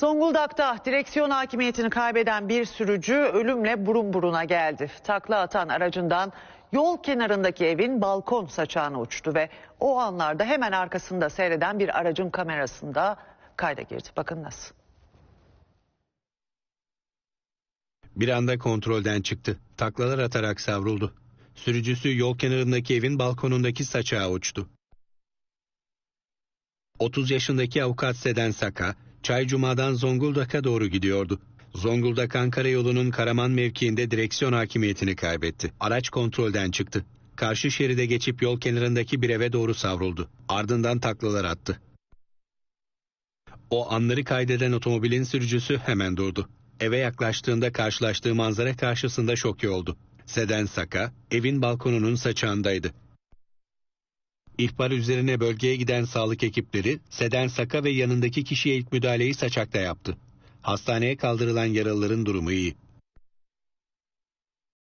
Zonguldak'ta direksiyon hakimiyetini kaybeden bir sürücü ölümle burun buruna geldi. Takla atan aracından yol kenarındaki evin balkon saçağına uçtu ve o anlarda hemen arkasında seyreden bir aracın kamerasında kayda girdi. Bakın nasıl. Bir anda kontrolden çıktı. Taklalar atarak savruldu. Sürücüsü yol kenarındaki evin balkonundaki saçağa uçtu. 30 yaşındaki avukat Seden Saka, Çaycuma'dan Zonguldak'a doğru gidiyordu. Zonguldak Ankara yolunun Karaman mevkiinde direksiyon hakimiyetini kaybetti. Araç kontrolden çıktı. Karşı şeride geçip yol kenarındaki bir eve doğru savruldu. Ardından taklalar attı. O anları kaydeden otomobilin sürücüsü hemen durdu. Eve yaklaştığında karşılaştığı manzara karşısında şok oldu. Seden Saka evin balkonunun saçağındaydı. İhbar üzerine bölgeye giden sağlık ekipleri Seden Saka ve yanındaki kişiye ilk müdahaleyi Saçak'ta yaptı. Hastaneye kaldırılan yaralıların durumu iyi.